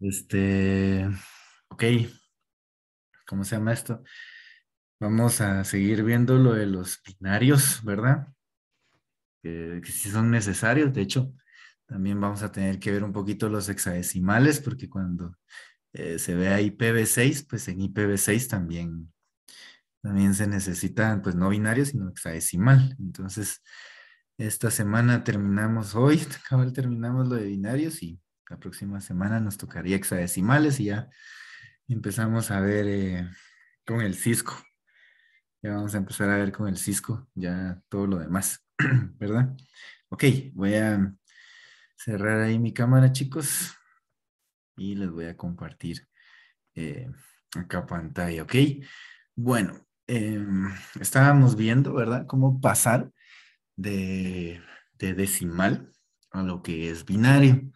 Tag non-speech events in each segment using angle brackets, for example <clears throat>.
Este, ok, ¿cómo se llama esto? Vamos a seguir viendo lo de los binarios, ¿verdad? Que, que sí son necesarios, de hecho, también vamos a tener que ver un poquito los hexadecimales, porque cuando eh, se vea IPv6, pues en IPv6 también, también se necesitan, pues no binarios, sino hexadecimal. Entonces, esta semana terminamos hoy, <laughs> terminamos lo de binarios y la próxima semana nos tocaría hexadecimales y ya empezamos a ver eh, con el Cisco. Ya vamos a empezar a ver con el Cisco, ya todo lo demás, <clears throat> ¿verdad? Ok, voy a cerrar ahí mi cámara, chicos, y les voy a compartir eh, acá pantalla, ¿ok? Bueno, em, estábamos viendo, ¿verdad? Cómo pasar de, de decimal a lo que es binario.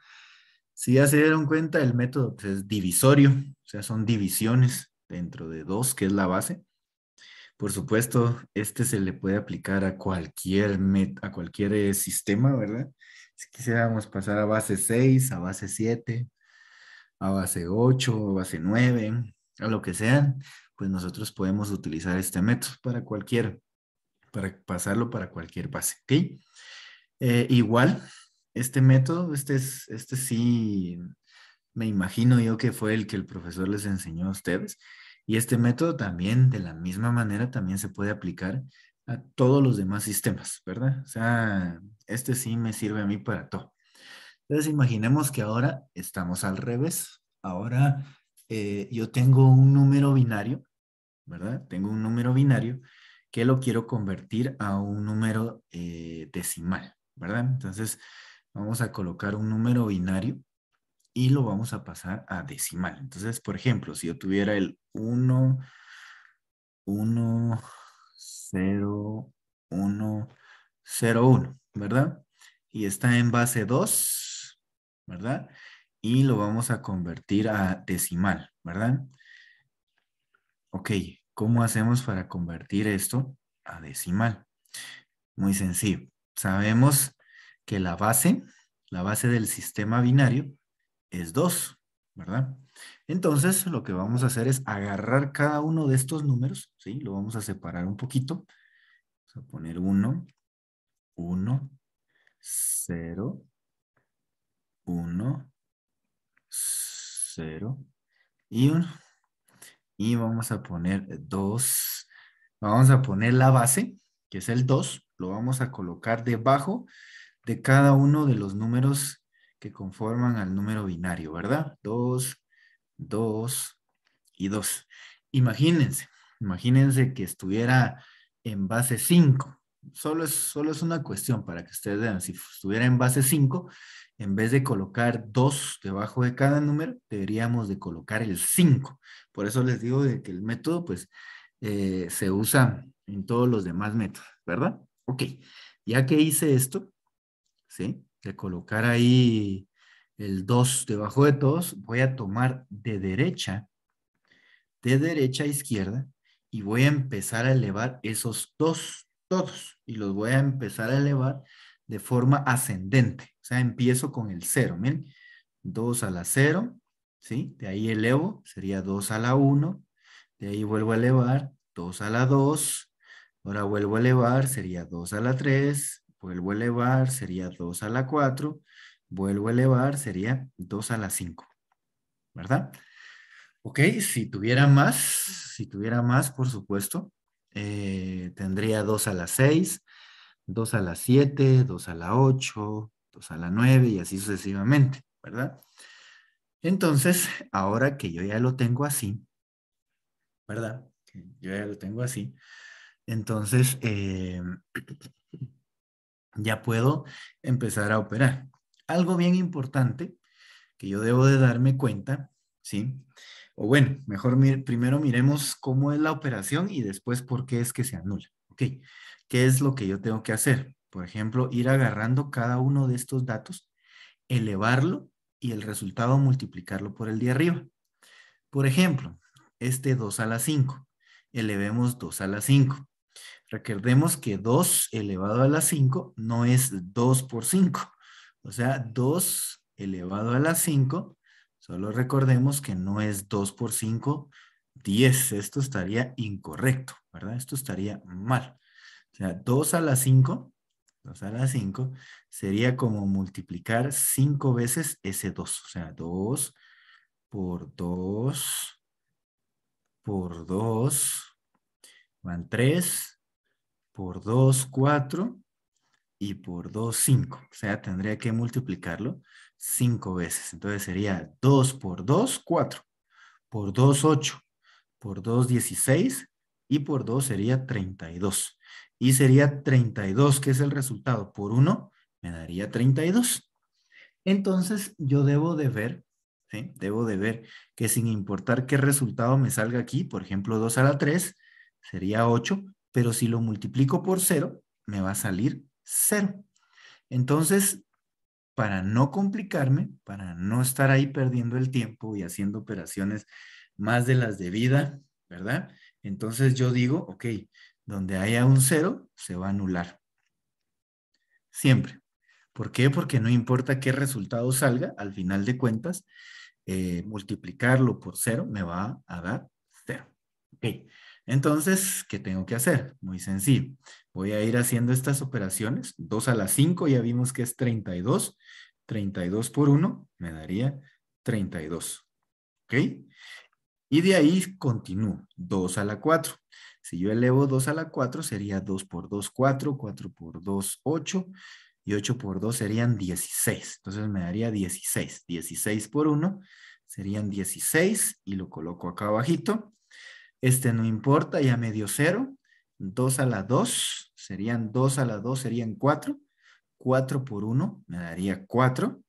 Si ya se dieron cuenta, el método pues, es divisorio, o sea, son divisiones dentro de dos, que es la base. Por supuesto, este se le puede aplicar a cualquier, a cualquier eh, sistema, ¿verdad? Si quisiéramos pasar a base 6, a base 7, a base 8, a base 9, a lo que sea. pues nosotros podemos utilizar este método para cualquier, para pasarlo para cualquier base, ¿ok? Eh, igual, este método, este, es, este sí, me imagino yo que fue el que el profesor les enseñó a ustedes. Y este método también, de la misma manera, también se puede aplicar a todos los demás sistemas, ¿verdad? O sea, este sí me sirve a mí para todo. Entonces, imaginemos que ahora estamos al revés. Ahora eh, yo tengo un número binario, ¿verdad? Tengo un número binario que lo quiero convertir a un número eh, decimal, ¿verdad? Entonces, vamos a colocar un número binario y lo vamos a pasar a decimal. Entonces, por ejemplo, si yo tuviera el 1, 1, 0, 1, 0, 1, ¿verdad? Y está en base 2, ¿verdad? Y lo vamos a convertir a decimal, ¿verdad? Ok, ¿cómo hacemos para convertir esto a decimal? Muy sencillo. Sabemos que la base, la base del sistema binario es 2, ¿verdad? Entonces, lo que vamos a hacer es agarrar cada uno de estos números, ¿sí? Lo vamos a separar un poquito. Vamos a poner 1, 1, 0, 1, 0 y 1. Y vamos a poner 2. Vamos a poner la base, que es el 2. Lo vamos a colocar debajo de cada uno de los números que conforman al número binario, ¿verdad? 2, 2 y 2. Imagínense, imagínense que estuviera en base 5. Solo es, es una cuestión para que ustedes vean, si estuviera en base 5, en vez de colocar 2 debajo de cada número, deberíamos de colocar el 5. Por eso les digo de que el método, pues, eh, se usa en todos los demás métodos, ¿verdad? Ok, ya que hice esto, ¿sí? De colocar ahí el 2 debajo de todos, voy a tomar de derecha, de derecha a izquierda, y voy a empezar a elevar esos dos todos, y los voy a empezar a elevar de forma ascendente. O sea, empiezo con el 0, miren, 2 a la 0, ¿sí? De ahí elevo, sería 2 a la 1, de ahí vuelvo a elevar, 2 a la 2, ahora vuelvo a elevar, sería 2 a la 3, Vuelvo a elevar, sería 2 a la 4. Vuelvo a elevar, sería 2 a la 5. ¿Verdad? Ok, si tuviera más, si tuviera más, por supuesto, eh, tendría 2 a la 6, 2 a la 7, 2 a la 8, 2 a la 9 y así sucesivamente, ¿verdad? Entonces, ahora que yo ya lo tengo así, ¿verdad? Yo ya lo tengo así. Entonces, eh, <clears throat> ya puedo empezar a operar. Algo bien importante que yo debo de darme cuenta, ¿sí? O bueno, mejor primero miremos cómo es la operación y después por qué es que se anula, ¿ok? ¿Qué es lo que yo tengo que hacer? Por ejemplo, ir agarrando cada uno de estos datos, elevarlo y el resultado multiplicarlo por el de arriba. Por ejemplo, este 2 a la 5, elevemos 2 a la 5. Recordemos que 2 elevado a la 5 no es 2 por 5. O sea, 2 elevado a la 5, solo recordemos que no es 2 por 5, 10. Esto estaría incorrecto, ¿verdad? Esto estaría mal. O sea, 2 a la 5, 2 a la 5, sería como multiplicar 5 veces ese 2. O sea, 2 por 2 por 2 van 3 por 2, 4 y por 2, 5. O sea, tendría que multiplicarlo 5 veces. Entonces sería 2 por 2, 4. Por 2, 8. Por 2, 16. Y por 2 sería 32. Y sería 32, que es el resultado. Por 1 me daría 32. Entonces yo debo de ver, ¿sí? debo de ver que sin importar qué resultado me salga aquí, por ejemplo 2 a la 3 sería 8, pero si lo multiplico por cero, me va a salir cero. Entonces, para no complicarme, para no estar ahí perdiendo el tiempo y haciendo operaciones más de las de vida, ¿verdad? Entonces yo digo, ok, donde haya un cero, se va a anular. Siempre. ¿Por qué? Porque no importa qué resultado salga, al final de cuentas, eh, multiplicarlo por cero me va a dar cero. Ok. Entonces, ¿qué tengo que hacer? Muy sencillo. Voy a ir haciendo estas operaciones. 2 a la 5 ya vimos que es 32. 32 por 1 me daría 32. ¿Ok? Y de ahí continúo. 2 a la 4. Si yo elevo 2 a la 4 sería 2 por 2, 4. 4 por 2, 8. Y 8 por 2 serían 16. Entonces me daría 16. 16 por 1 serían 16 y lo coloco acá abajito. Este no importa, ya medio cero. 2 a la 2 serían 2 a la 2, serían 4. 4 por 1 me daría 4.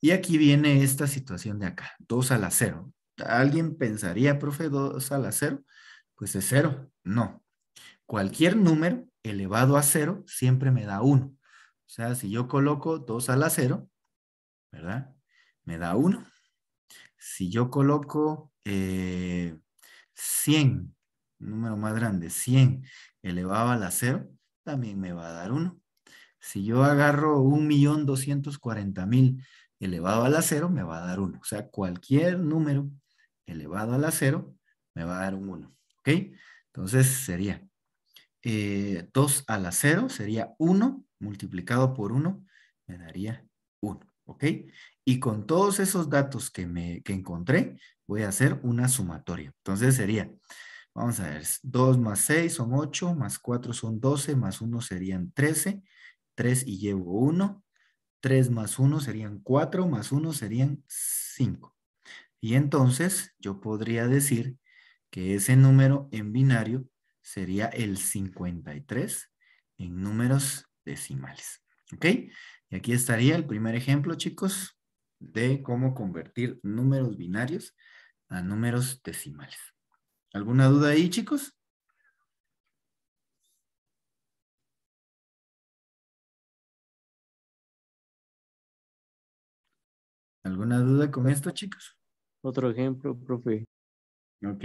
Y aquí viene esta situación de acá, 2 a la 0. ¿Alguien pensaría, profe, 2 a la 0? Pues es 0. No. Cualquier número elevado a 0 siempre me da 1. O sea, si yo coloco 2 a la 0, ¿verdad? Me da 1. Si yo coloco eh, 100, número más grande, 100 elevado a la 0, también me va a dar 1. Si yo agarro 1.240.000 elevado a la 0, me va a dar 1. O sea, cualquier número elevado a la 0, me va a dar un 1. ¿Ok? Entonces sería 2 a la 0 sería 1 multiplicado por 1 me daría 1. ¿Ok? Y con todos esos datos que, me, encontré, voy a hacer una sumatoria. Entonces sería, vamos a ver, 2 más 6 son 8, más 4 son 12, más 1 serían 13, 3 y llevo 1, 3 más 1 serían 4, más 1 serían 5. Y entonces yo podría decir que ese número en binario sería el 53 en números decimales. ¿Ok? Y aquí estaría el primer ejemplo, chicos de cómo convertir números binarios a números decimales. ¿Alguna duda ahí, chicos? ¿Alguna duda con esto, chicos? Otro ejemplo, profe. Ok.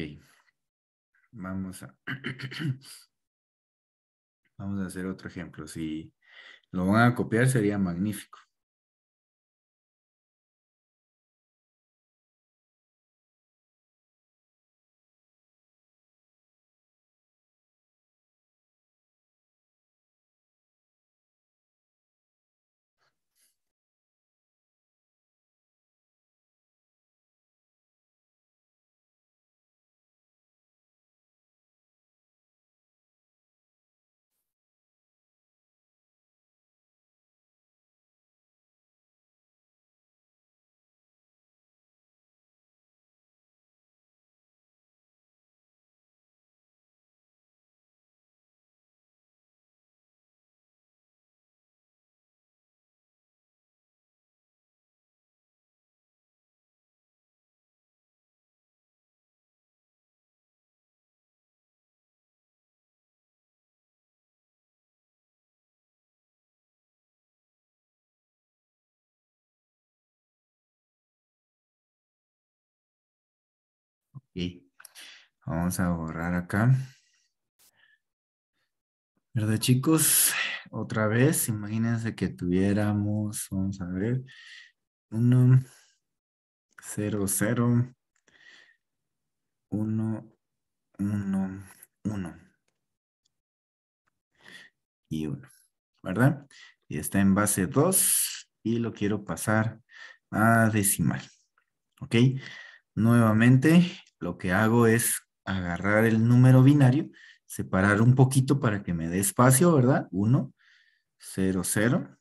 Vamos a... <clears throat> Vamos a hacer otro ejemplo. Si lo van a copiar sería magnífico. vamos a borrar acá. ¿Verdad, chicos? Otra vez, imagínense que tuviéramos, vamos a ver, 1, 0, 0, 1, 1, 1 y 1, ¿verdad? Y está en base 2 y lo quiero pasar a decimal, ¿ok? Nuevamente, lo que hago es agarrar el número binario, separar un poquito para que me dé espacio, ¿verdad? 1, 0, 0.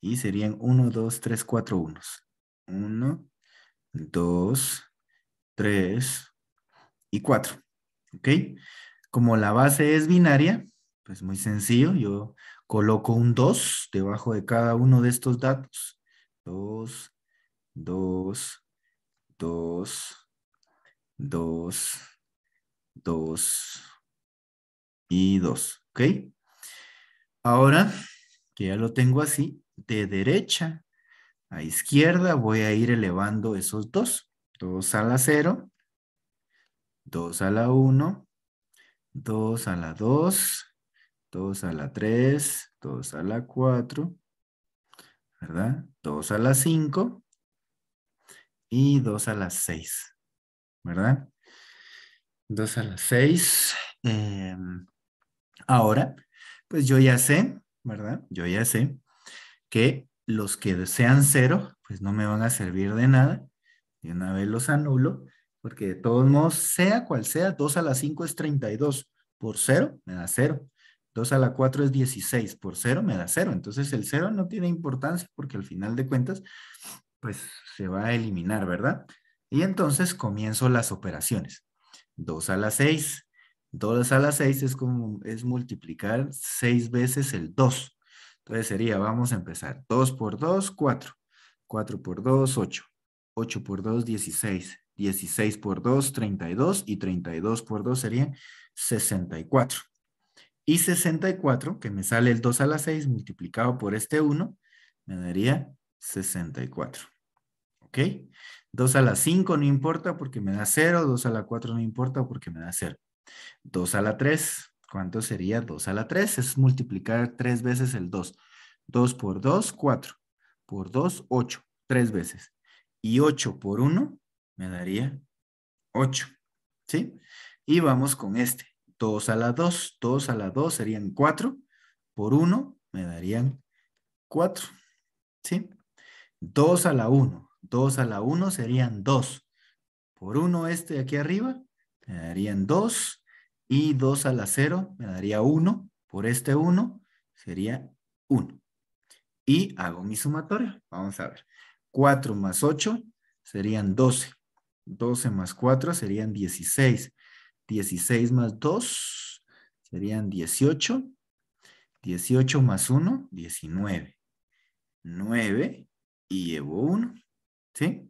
Y serían 1, 2, 3, 4, 1. 1, 2, 3 y 4. ¿Ok? Como la base es binaria, pues muy sencillo, yo coloco un 2 debajo de cada uno de estos datos. 2, 2, 2, 2, 2 y 2, ¿ok? Ahora que ya lo tengo así, de derecha a izquierda voy a ir elevando esos dos. 2 a la 0, 2 a la 1, 2 a la 2, 2 a la 3, 2 a la 4, ¿verdad? 2 a la 5 y 2 a la 6. ¿verdad? 2 a la 6. Eh, ahora, pues yo ya sé, ¿verdad? Yo ya sé que los que sean cero, pues no me van a servir de nada. y una vez los anulo, porque de todos modos, sea cual sea, 2 a la 5 es 32. Por 0 me da 0. 2 a la 4 es 16. Por 0 me da 0. Entonces el 0 no tiene importancia porque al final de cuentas, pues se va a eliminar, ¿verdad? Y entonces comienzo las operaciones. 2 a la 6. 2 a la 6 es, como, es multiplicar 6 veces el 2. Entonces sería, vamos a empezar, 2 por 2, 4. 4 por 2, 8. 8 por 2, 16. 16 por 2, 32. Y 32 por 2 serían 64. Y 64, que me sale el 2 a la 6 multiplicado por este 1, me daría 64. ¿Ok? 2 a la 5 no importa porque me da 0, 2 a la 4 no importa porque me da 0. 2 a la 3, ¿cuánto sería 2 a la 3? Es multiplicar 3 veces el 2. 2 por 2, 4. Por 2, 8. 3 veces. Y 8 por 1 me daría 8. ¿Sí? Y vamos con este. 2 a la 2, 2 a la 2 serían 4. Por 1 me darían 4. ¿Sí? 2 a la 1, 2 a la 1 serían 2. Por 1 este de aquí arriba, me darían 2. Y 2 a la 0 me daría 1. Por este 1 sería 1. Y hago mi sumatoria. Vamos a ver. 4 más 8 serían 12. 12 más 4 serían 16. 16 más 2 serían 18. 18 más 1, 19. 9 y llevo 1. ¿sí?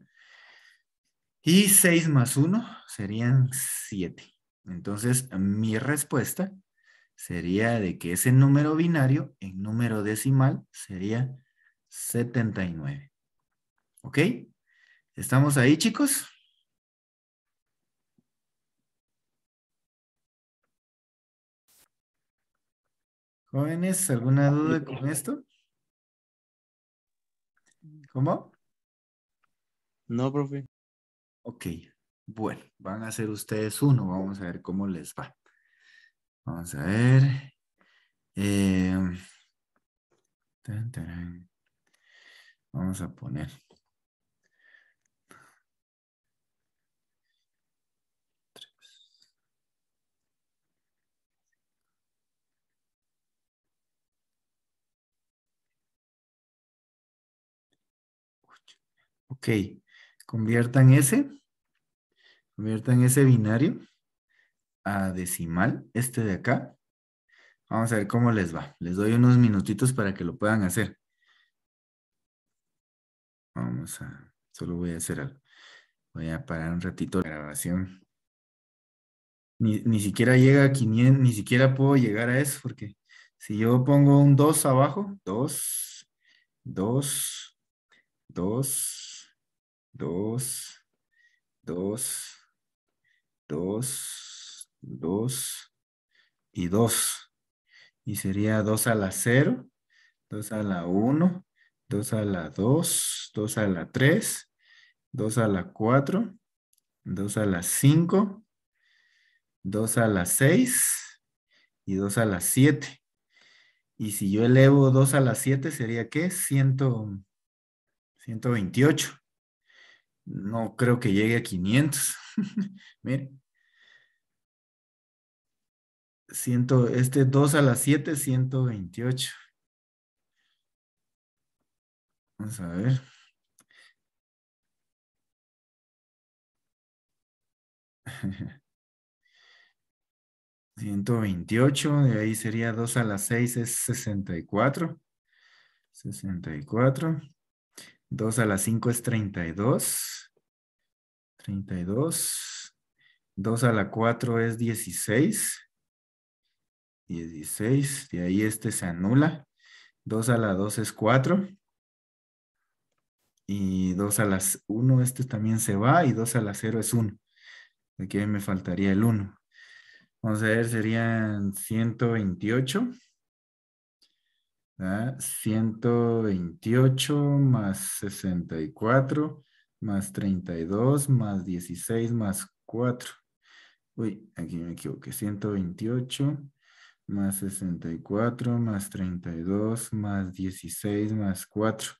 Y 6 más 1 serían 7. Entonces, mi respuesta sería de que ese número binario en número decimal sería 79. ¿Ok? ¿Estamos ahí, chicos? Jóvenes, ¿alguna duda con esto? ¿Cómo? No, profe. Ok, bueno, van a hacer ustedes uno, vamos a ver cómo les va. Vamos a ver. Eh, Vamos a poner. Ok, Conviertan ese, conviertan ese binario a decimal, este de acá. Vamos a ver cómo les va. Les doy unos minutitos para que lo puedan hacer. Vamos a, solo voy a hacer algo. Voy a parar un ratito la grabación. Ni, ni siquiera llega a 500, ni siquiera puedo llegar a eso, porque si yo pongo un 2 abajo, 2, 2, 2, 2, 2, 2, 2 y 2. Y sería 2 a la 0, 2 a la 1, 2 a la 2, 2 a la 3, 2 a la 4, 2 a la 5, 2 a la 6 y 2 a la 7. Y si yo elevo 2 a la 7, ¿sería qué? 100, 128. No creo que llegue a 500. <laughs> Miren. Este ciento, este 2 a las 7, 128. Vamos a ver. 128, <laughs> de ahí sería 2 a las 6 es 64. 64. 2 a la 5 es 32. 32. 2 a la 4 es 16. 16. De ahí este se anula. 2 a la 2 es 4. Y 2 a las 1, este también se va. Y 2 a la 0 es 1. Aquí me faltaría el 1. Vamos a ver, serían 128. 128 más 64 más 32 más 16 más 4. Uy, aquí me equivoqué. 128 más 64 más 32 más 16 más 4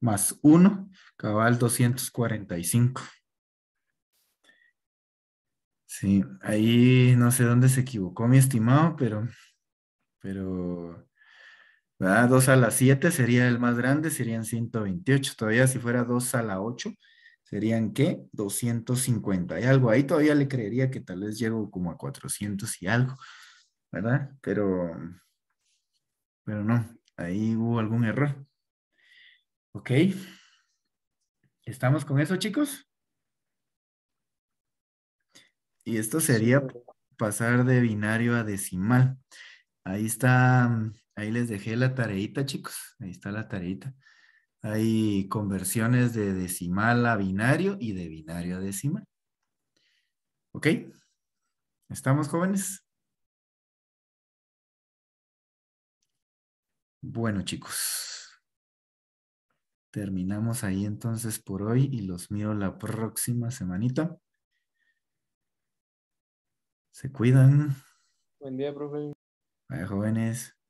más 1, cabal 245. Sí, ahí no sé dónde se equivocó mi estimado, pero ¿verdad? 2 a la 7 sería el más grande, serían 128. Todavía si fuera 2 a la 8, serían ¿qué? 250 y algo. Ahí todavía le creería que tal vez llego como a 400 y algo, ¿verdad? Pero, pero no, ahí hubo algún error. Ok. ¿Estamos con eso, chicos? Y esto sería pasar de binario a decimal. Ahí está mm, Ahí les dejé la tareita, chicos. Ahí está la tareita. Hay conversiones de decimal a binario y de binario a decimal. ¿Ok? ¿Estamos jóvenes? Bueno, chicos. Terminamos ahí entonces por hoy y los miro la próxima semanita. Se cuidan. Buen día, profe. Bye, jóvenes.